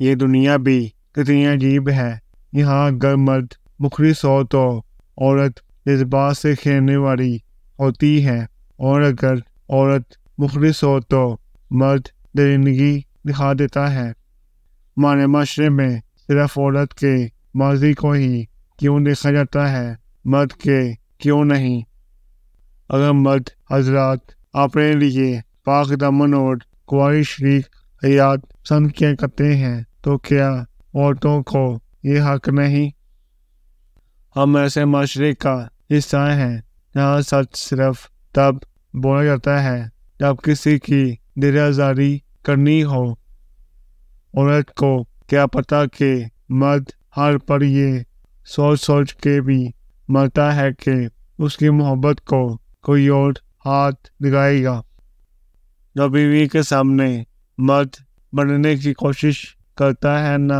ये दुनिया भी कितनी अजीब है यहाँ अगर मर्द मुखरिस हो तो औरत जज्बात से खेलने वाली होती है और अगर औरत मुखरिस हो तो मर्द दरिंदगी दिखा देता है हमारे माशरे में सिर्फ औरत के माजी को ही क्यों देखा जाता है मर्द के क्यों नहीं अगर मर्द हजरात अपने लिए पाक दमन और कुरी शरीक हयात पसंद किया करते हैं तो क्या औरतों को ये हक नहीं हम ऐसे माशरे का हिस्सा हैं जहाँ सच सिर्फ तब बोला जाता है जब किसी की दिराजारी करनी हो औरत को क्या पता कि मर्द हर पर ये सोच सोच के भी मरता है कि उसकी मोहब्बत को कोई और हाथ लगाएगा जो बीवी के सामने मर्द बनने की कोशिश करता है ना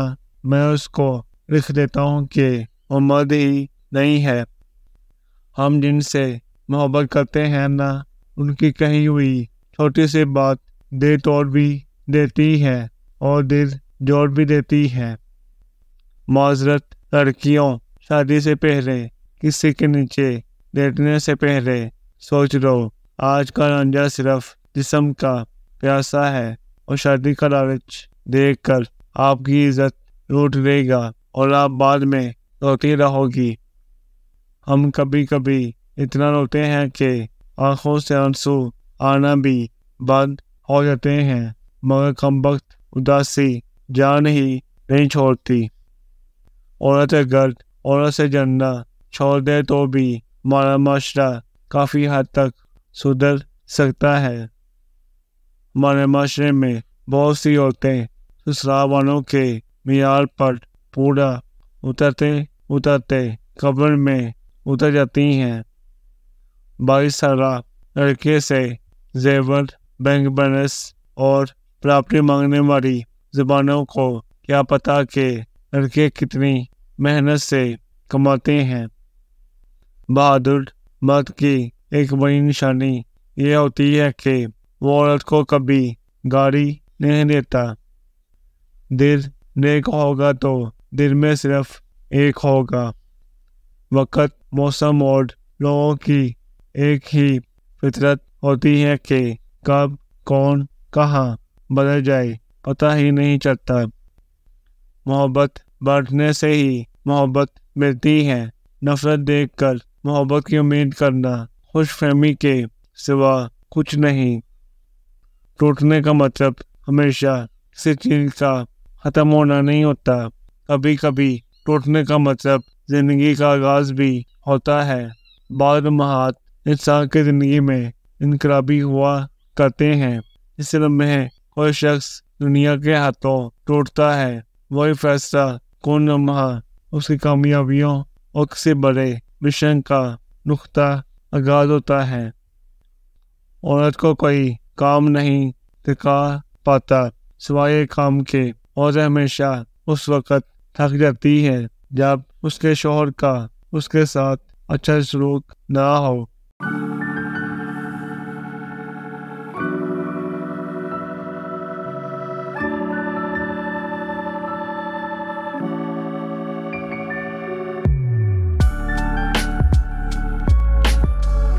मैं उसको लिख देता हूँ कि उम्र ही नहीं है हम जिनसे मोहब्बत करते हैं ना उनकी कही हुई छोटी सी बात दे तोड़ भी देती है और दिल जोड़ भी देती है माजरत लड़कियों शादी से पहले किसी के नीचे लेटने से पहले सोच लो आज का रंजा सिर्फ जिसम का प्यासा है और शादी का लालच देख कर आपकी इज्जत लूट लेगा और आप बाद में रोती रहोगी हम कभी कभी इतना रोते हैं कि आंखों से आंसू आना भी बंद हो जाते हैं मगर कम वक्त उदासी जान ही नहीं छोड़ती औरत अगर औरत से जलना छोड़ दे तो भी हमारा माशरा काफ़ी हद तक सुधर सकता है हमारे माशरे में बहुत सी औरतें तो वालों के मीनार पर पूरा उतरते उतरते कब्र में उतर जाती हैं बाईस साल लड़के से जेवर बैंक बैलेंस और प्रॉपर्टी मांगने वाली जबानों को क्या पता कि लड़के कितनी मेहनत से कमाते हैं बहादुर मत की एक बड़ी निशानी ये होती है कि वो औरत को कभी गाड़ी नहीं देता दिल नेक होगा तो दिल में सिर्फ एक होगा वक़्त मौसम और लोगों की एक ही फितरत होती है कि कब कौन कहाँ बदल जाए पता ही नहीं चलता मोहब्बत बढ़ने से ही मोहब्बत मिलती है नफ़रत देखकर मोहब्बत की उम्मीद करना खुश फहमी के सिवा कुछ नहीं टूटने का मतलब हमेशा किसी चीज़ का ख़त्म होना नहीं होता कभी कभी टूटने का मतलब ज़िंदगी का आगाज भी होता है बाद महात इंसान की ज़िंदगी में इनकलाबी हुआ करते हैं इस लम्हे कोई शख्स दुनिया के हाथों टूटता है वही फैसला कौन लम्हा उसकी कामयाबियों और किसी बड़े मिशन का नुकता आगाज होता है औरत को कोई काम नहीं दिखा पाता सिवाय काम के और हमेशा उस वक़्त थक जाती है जब उसके शोहर का उसके साथ अच्छा सलूक ना हो